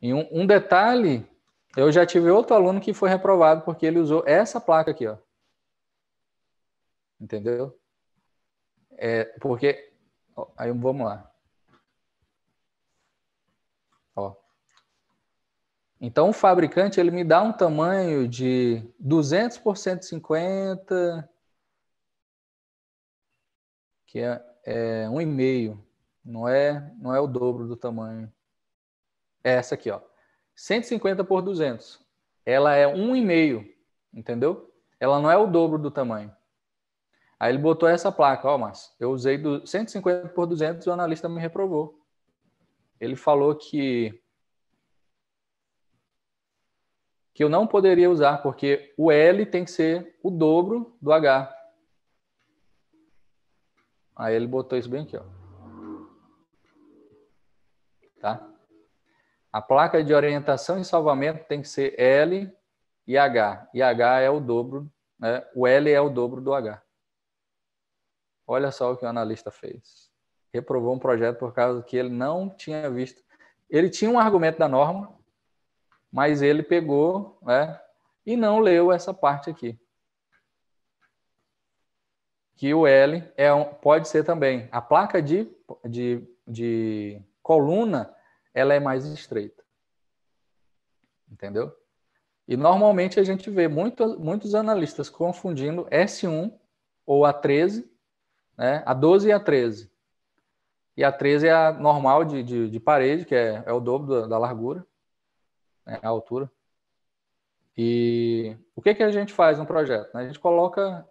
E um, um detalhe, eu já tive outro aluno que foi reprovado porque ele usou essa placa aqui, ó. Entendeu? É, porque, ó, aí vamos lá. Ó. Então, o fabricante ele me dá um tamanho de 200 por 150, que é, é um e meio. Não é, não é o dobro do tamanho é essa aqui, ó. 150 por 200. Ela é 1,5, entendeu? Ela não é o dobro do tamanho. Aí ele botou essa placa, ó, mas eu usei do 150 por 200 e o analista me reprovou. Ele falou que que eu não poderia usar porque o L tem que ser o dobro do H. Aí ele botou isso bem aqui, ó. Tá? A placa de orientação e salvamento tem que ser L e H. E H é o dobro, né? o L é o dobro do H. Olha só o que o analista fez. Reprovou um projeto por causa que ele não tinha visto. Ele tinha um argumento da norma, mas ele pegou né? e não leu essa parte aqui. Que o L é um, pode ser também a placa de, de, de coluna ela é mais estreita. Entendeu? E normalmente a gente vê muito, muitos analistas confundindo S1 ou A13, né? A12 e A13. E A13 é a normal de, de, de parede, que é, é o dobro da, da largura, né? a altura. E o que, que a gente faz no projeto? Né? A gente coloca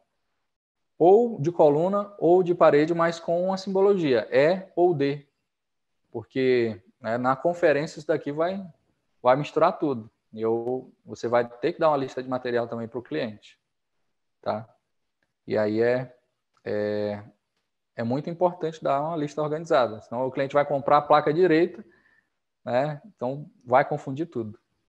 ou de coluna ou de parede, mas com uma simbologia, E ou D. Porque né? Na conferência isso daqui vai, vai misturar tudo. Eu, você vai ter que dar uma lista de material também para o cliente, tá? E aí é, é, é muito importante dar uma lista organizada, senão o cliente vai comprar a placa direita, né? Então vai confundir tudo.